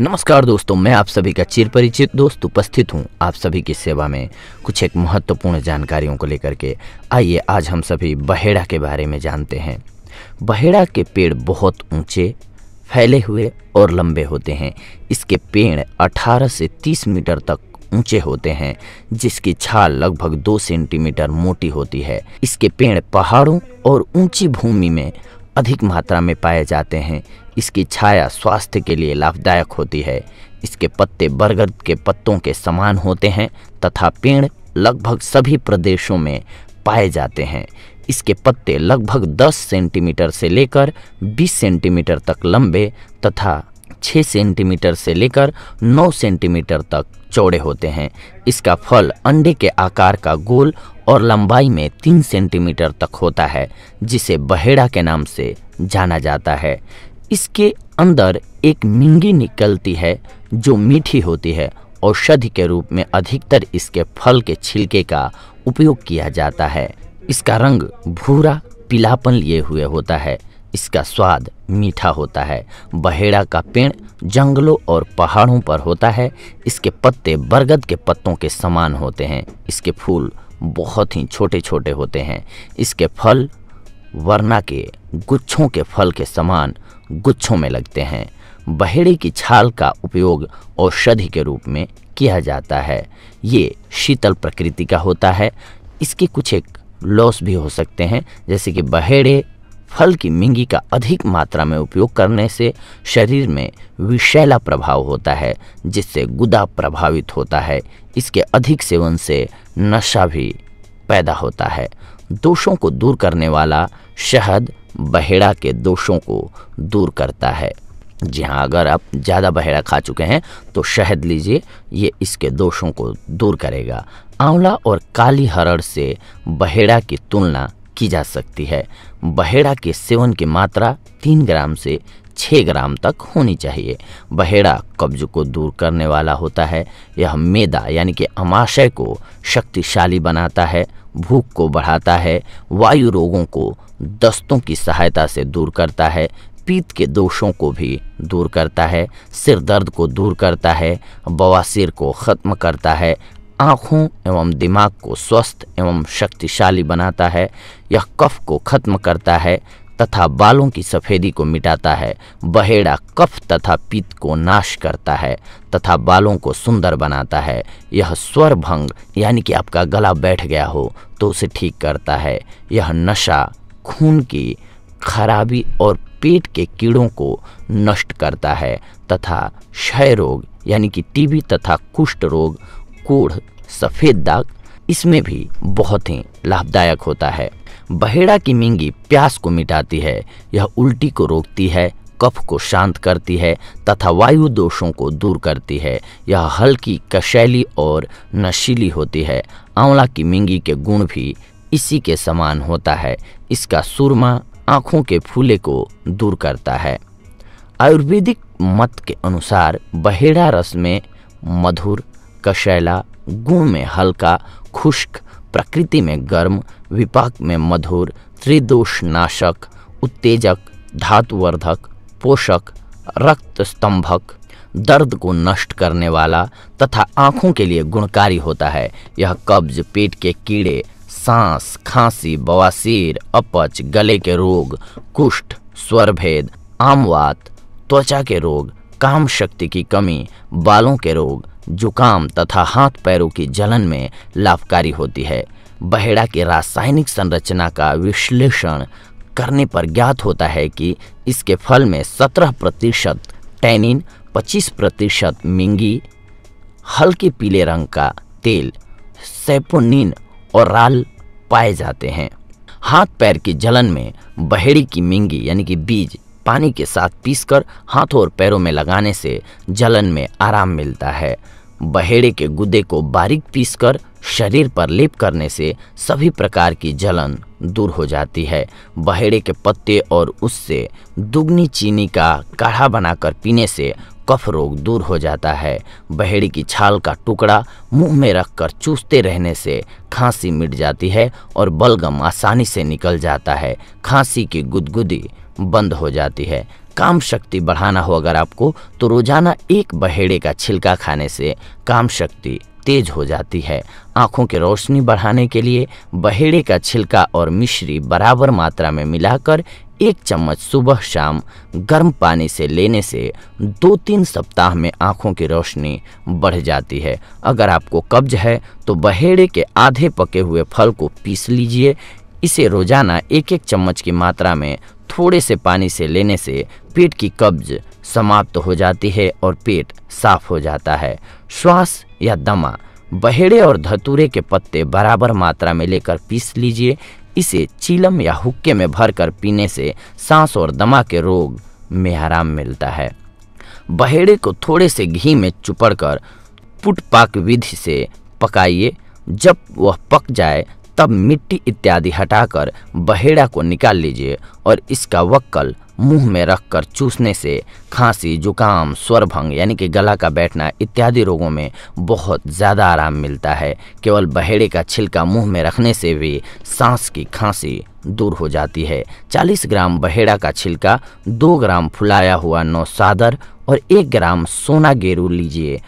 नमस्कार दोस्तों मैं आप सभी का चिर परिचित दोस्त उपस्थित हूं आप सभी की सेवा में कुछ एक महत्वपूर्ण जानकारियों को लेकर के आइए आज हम सभी बहेड़ा के बारे में जानते हैं बहेड़ा के पेड़ बहुत ऊंचे फैले हुए और लंबे होते हैं इसके पेड़ 18 से 30 मीटर तक ऊंचे होते हैं जिसकी छाल लगभग दो सेंटीमीटर मोटी होती है इसके पेड़ पहाड़ों और ऊंची भूमि में अधिक मात्रा में पाए जाते हैं इसकी छाया स्वास्थ्य के लिए लाभदायक होती है इसके पत्ते बरगद के पत्तों के समान होते हैं तथा पेड़ लगभग सभी प्रदेशों में पाए जाते हैं इसके पत्ते लगभग 10 सेंटीमीटर से लेकर 20 सेंटीमीटर तक लंबे तथा 6 सेंटीमीटर से लेकर 9 सेंटीमीटर तक चौड़े होते हैं इसका फल अंडे के आकार का गोल और लंबाई में तीन सेंटीमीटर तक होता है जिसे बहेड़ा के नाम से जाना जाता है इसके अंदर एक मिंगी निकलती है जो मीठी होती है औषधि के रूप में अधिकतर इसके फल के छिलके का उपयोग किया जाता है इसका रंग भूरा पीलापन लिए हुए होता है इसका स्वाद मीठा होता है बहेड़ा का पेड़ जंगलों और पहाड़ों पर होता है इसके पत्ते बरगद के पत्तों के समान होते हैं इसके फूल बहुत ही छोटे छोटे होते हैं इसके फल वरना के गुच्छों के फल के समान गुच्छों में लगते हैं बहेड़े की छाल का उपयोग औषधि के रूप में किया जाता है ये शीतल प्रकृति का होता है इसके कुछ एक लॉस भी हो सकते हैं जैसे कि बहेड़े फल की मिंगी का अधिक मात्रा में उपयोग करने से शरीर में विषैला प्रभाव होता है जिससे गुदा प्रभावित होता है इसके अधिक सेवन से नशा भी पैदा होता है दोषों को दूर करने वाला शहद बहेड़ा के दोषों को दूर करता है जी हाँ अगर आप ज़्यादा बहेड़ा खा चुके हैं तो शहद लीजिए ये इसके दोषों को दूर करेगा आंवला और काली हरड़ से बहेड़ा की तुलना की जा सकती है बहेड़ा के सेवन की मात्रा तीन ग्राम से छः ग्राम तक होनी चाहिए बहेड़ा कब्ज को दूर करने वाला होता है यह मेदा यानी कि अमाशय को शक्तिशाली बनाता है भूख को बढ़ाता है वायु रोगों को दस्तों की सहायता से दूर करता है पीत के दोषों को भी दूर करता है सिर दर्द को दूर करता है बवासीर को ख़त्म करता है आँखों एवं दिमाग को स्वस्थ एवं शक्तिशाली बनाता है यह कफ को ख़त्म करता है तथा बालों की सफ़ेदी को मिटाता है बहेड़ा कफ तथा पित्त को नाश करता है तथा बालों को सुंदर बनाता है यह स्वर भंग यानी कि आपका गला बैठ गया हो तो उसे ठीक करता है यह नशा खून की खराबी और पेट के कीड़ों को नष्ट करता है तथा क्षय रोग यानी कि टीबी तथा कुष्ठ रोग कोढ़ सफ़ेद दाग इसमें भी बहुत ही लाभदायक होता है बहेड़ा की मिंगी प्यास को मिटाती है यह उल्टी को रोकती है कफ को शांत करती है तथा वायु दोषों को दूर करती है यह हल्की कशैली और नशीली होती है आंवला की मिंगी के गुण भी इसी के समान होता है इसका सुरमा आँखों के फूले को दूर करता है आयुर्वेदिक मत के अनुसार बहेड़ा रस में मधुर कशैला गुण में हल्का खुश्क प्रकृति में गर्म विपाक में मधुर त्रिदोषनाशक उत्तेजक धातुवर्धक पोषक रक्त स्तंभक दर्द को नष्ट करने वाला तथा आँखों के लिए गुणकारी होता है यह कब्ज पेट के कीड़े सांस खांसी बवासीर अपच गले के रोग कुष्ठ स्वरभेद आमवात त्वचा के रोग काम शक्ति की कमी बालों के रोग जुकाम तथा हाथ पैरों की जलन में लाभकारी होती है बहेड़ा की रासायनिक संरचना का विश्लेषण करने पर ज्ञात होता है कि इसके फल में 17 प्रतिशत टैनिन 25 प्रतिशत मिंगी हल्के पीले रंग का तेल सेपोनिन और राल पाए जाते हैं हाथ पैर की जलन में बहेड़ी की मिंगी यानी कि बीज पानी के साथ पीसकर हाथों और पैरों में लगाने से जलन में आराम मिलता है बहेड़े के गुदे को बारीक पीसकर शरीर पर लेप करने से सभी प्रकार की जलन दूर हो जाती है बहेड़े के पत्ते और उससे दुगनी चीनी का काढ़ा बनाकर पीने से कफ रोग दूर हो जाता है बहेड़ी की छाल का टुकड़ा मुंह में रखकर चूसते रहने से खांसी मिट जाती है और बलगम आसानी से निकल जाता है खांसी की गुदगुदी बंद हो जाती है काम शक्ति बढ़ाना हो अगर आपको तो रोजाना एक बहेड़े का छिलका खाने से काम शक्ति तेज हो जाती है आँखों की रोशनी बढ़ाने के लिए बहेड़े का छिलका और मिश्री बराबर मात्रा में मिलाकर एक चम्मच सुबह शाम गर्म पानी से लेने से दो तीन सप्ताह में आँखों की रोशनी बढ़ जाती है अगर आपको कब्ज है तो बहेड़े के आधे पके हुए फल को पीस लीजिए इसे रोजाना एक एक चम्मच की मात्रा में थोड़े से पानी से लेने से पेट की कब्ज समाप्त हो जाती है और पेट साफ हो जाता है श्वास या दमा बहेड़े और धतूरे के पत्ते बराबर मात्रा में लेकर पीस लीजिए इसे चीलम या हुक्के में भरकर पीने से सांस और दमा के रोग में आराम मिलता है बहेड़े को थोड़े से घी में चुपड़ कर पुटपाक विधि से पकाइए जब वह पक जाए तब मिट्टी इत्यादि हटाकर बहेड़ा को निकाल लीजिए और इसका वक्कल मुंह में रखकर चूसने से खांसी जुकाम स्वरभंग यानी कि गला का बैठना इत्यादि रोगों में बहुत ज़्यादा आराम मिलता है केवल बहेड़े का छिलका मुंह में रखने से भी सांस की खांसी दूर हो जाती है 40 ग्राम बहेड़ा का छिलका 2 ग्राम फुलाया हुआ नौसादर और 1 ग्राम सोना गेरू लीजिए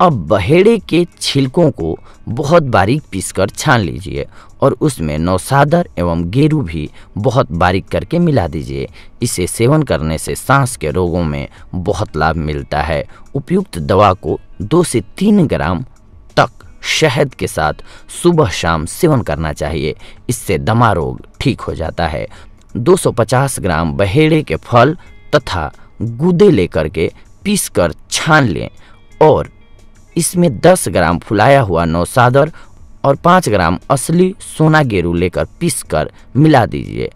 अब बहेड़े के छिलकों को बहुत बारीक पीसकर छान लीजिए और उसमें नौसादर एवं गेरू भी बहुत बारीक करके मिला दीजिए इसे सेवन करने से सांस के रोगों में बहुत लाभ मिलता है उपयुक्त दवा को दो से तीन ग्राम तक शहद के साथ सुबह शाम सेवन करना चाहिए इससे दमा रोग ठीक हो जाता है 250 ग्राम बहेड़े के फल तथा गूदे लेकर के पीस कर छान लें और इसमें 10 ग्राम फुलाया हुआ नौसादर और पाँच ग्राम असली सोना गेरू लेकर पीसकर मिला दीजिए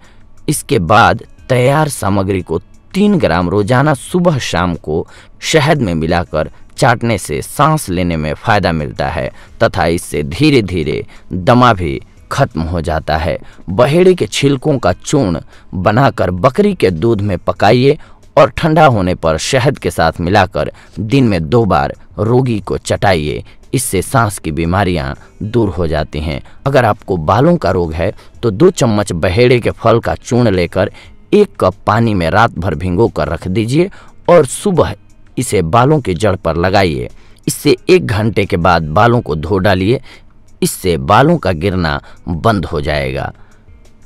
इसके बाद तैयार सामग्री को तीन ग्राम रोजाना सुबह शाम को शहद में मिलाकर चाटने से सांस लेने में फ़ायदा मिलता है तथा इससे धीरे धीरे दमा भी खत्म हो जाता है बहेड़े के छिलकों का चूर्ण बनाकर बकरी के दूध में पकाइए और ठंडा होने पर शहद के साथ मिलाकर दिन में दो बार रोगी को चटाइए इससे सांस की बीमारियां दूर हो जाती हैं अगर आपको बालों का रोग है तो दो चम्मच बहेड़े के फल का चूर्ण लेकर एक कप पानी में रात भर भिंगो कर रख दीजिए और सुबह इसे बालों के जड़ पर लगाइए इससे एक घंटे के बाद बालों को धो डालिए इससे बालों का गिरना बंद हो जाएगा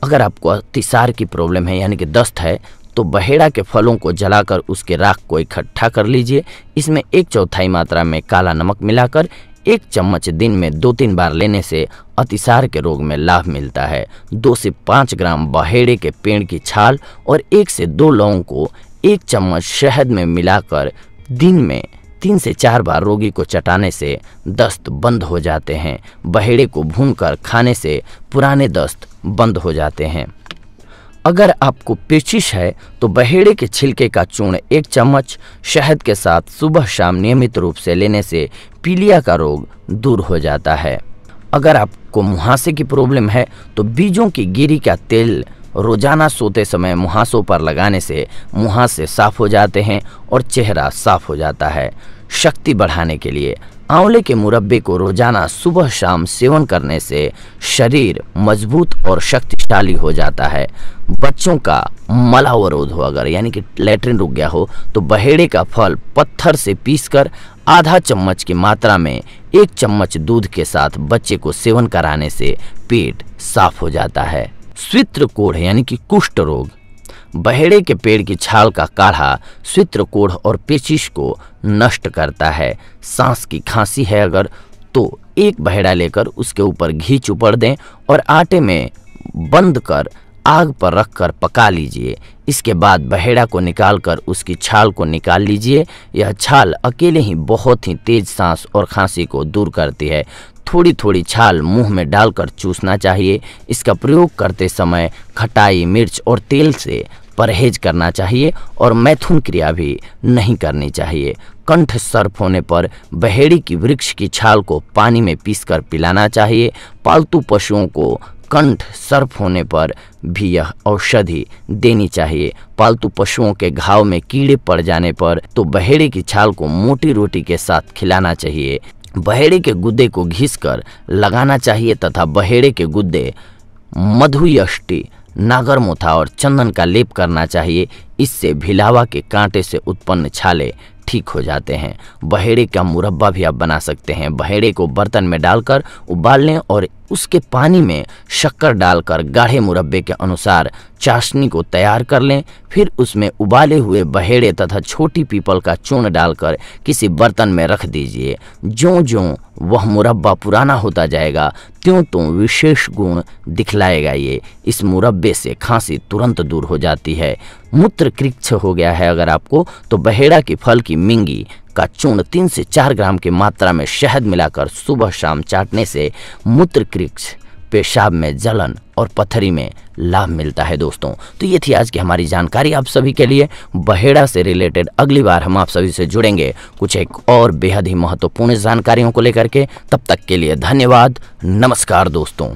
अगर आपको अतिसार की प्रॉब्लम है यानी कि दस्त है तो बहेड़ा के फलों को जलाकर उसके राख को इकट्ठा कर लीजिए इसमें एक चौथाई मात्रा में काला नमक मिलाकर एक चम्मच दिन में दो तीन बार लेने से अतिसार के रोग में लाभ मिलता है दो से पाँच ग्राम बहेड़े के पेड़ की छाल और एक से दो लौंग को एक चम्मच शहद में मिलाकर दिन में तीन से चार बार रोगी को चटाने से दस्त बंद हो जाते हैं बहेड़े को भूनकर खाने से पुराने दस्त बंद हो जाते हैं अगर आपको पेचिश है तो बहेड़े के छिलके का चूर्ण एक चम्मच शहद के साथ सुबह शाम नियमित रूप से लेने से पीलिया का रोग दूर हो जाता है अगर आपको मुहासे की प्रॉब्लम है तो बीजों की गिरी का तेल रोजाना सोते समय मुहासों पर लगाने से मुहासे साफ हो जाते हैं और चेहरा साफ हो जाता है शक्ति बढ़ाने के लिए आंवले के मुरब्बे को रोजाना सुबह शाम सेवन करने से शरीर मजबूत और शक्तिशाली हो जाता है बच्चों का मलावरोध हो अगर यानी कि लेटरिन रुक गया हो तो बहेड़े का फल पत्थर से पीसकर आधा चम्मच की मात्रा में एक चम्मच दूध के साथ बच्चे को सेवन कराने से पेट साफ हो जाता है स्वित्र कोढ़ यानी कि कुष्ठ रोग बहेड़े के पेड़ की छाल का काढ़ा कोढ़ और पेचिश को नष्ट करता है सांस की खांसी है अगर तो एक बहेड़ा लेकर उसके ऊपर घी चुपड़ दें और आटे में बंद कर आग पर रखकर पका लीजिए इसके बाद बहेड़ा को निकालकर उसकी छाल को निकाल लीजिए यह छाल अकेले ही बहुत ही तेज सांस और खांसी को दूर करती है थोड़ी थोड़ी छाल मुंह में डालकर चूसना चाहिए इसका प्रयोग करते समय खटाई मिर्च और तेल से परहेज करना चाहिए और मैथुन क्रिया भी नहीं करनी चाहिए कंठ सर्फ होने पर बहेड़ी की वृक्ष की छाल को पानी में पीसकर पिलाना चाहिए पालतू पशुओं को कंठ सर्प होने पर भी यह औषधि देनी चाहिए पालतू पशुओं के घाव में कीड़े पड़ जाने पर तो बहेड़े की छाल को मोटी रोटी के साथ खिलाना चाहिए बहेड़े के गुद्दे को घिसकर लगाना चाहिए तथा बहेड़े के गुद्दे मधुयष्टि नागरमोथा और चंदन का लेप करना चाहिए इससे भिलावा के कांटे से उत्पन्न छाले ठीक हो जाते हैं बहेड़े का मुरब्बा भी आप बना सकते हैं बहेड़े को बर्तन में डालकर उबाल लें और उसके पानी में शक्कर डालकर गाढ़े मुरब्बे के अनुसार चाशनी को तैयार कर लें फिर उसमें उबाले हुए बहेड़े तथा छोटी पीपल का चूर्ण डालकर किसी बर्तन में रख दीजिए ज्यों ज्यों वह मुरब्बा पुराना होता जाएगा त्यों त्यों विशेष गुण दिखलाएगा ये इस मुरब्बे से खांसी तुरंत दूर हो जाती है मूत्र कृक्ष हो गया है अगर आपको तो बहेड़ा के फल की मिंगी का चूर्ण तीन से चार ग्राम की मात्रा में शहद मिलाकर सुबह शाम चाटने से मूत्र कृक्ष पेशाब में जलन और पथरी में लाभ मिलता है दोस्तों तो ये थी आज की हमारी जानकारी आप सभी के लिए बहेड़ा से रिलेटेड अगली बार हम आप सभी से जुड़ेंगे कुछ एक और बेहद ही महत्वपूर्ण जानकारियों को लेकर के तब तक के लिए धन्यवाद नमस्कार दोस्तों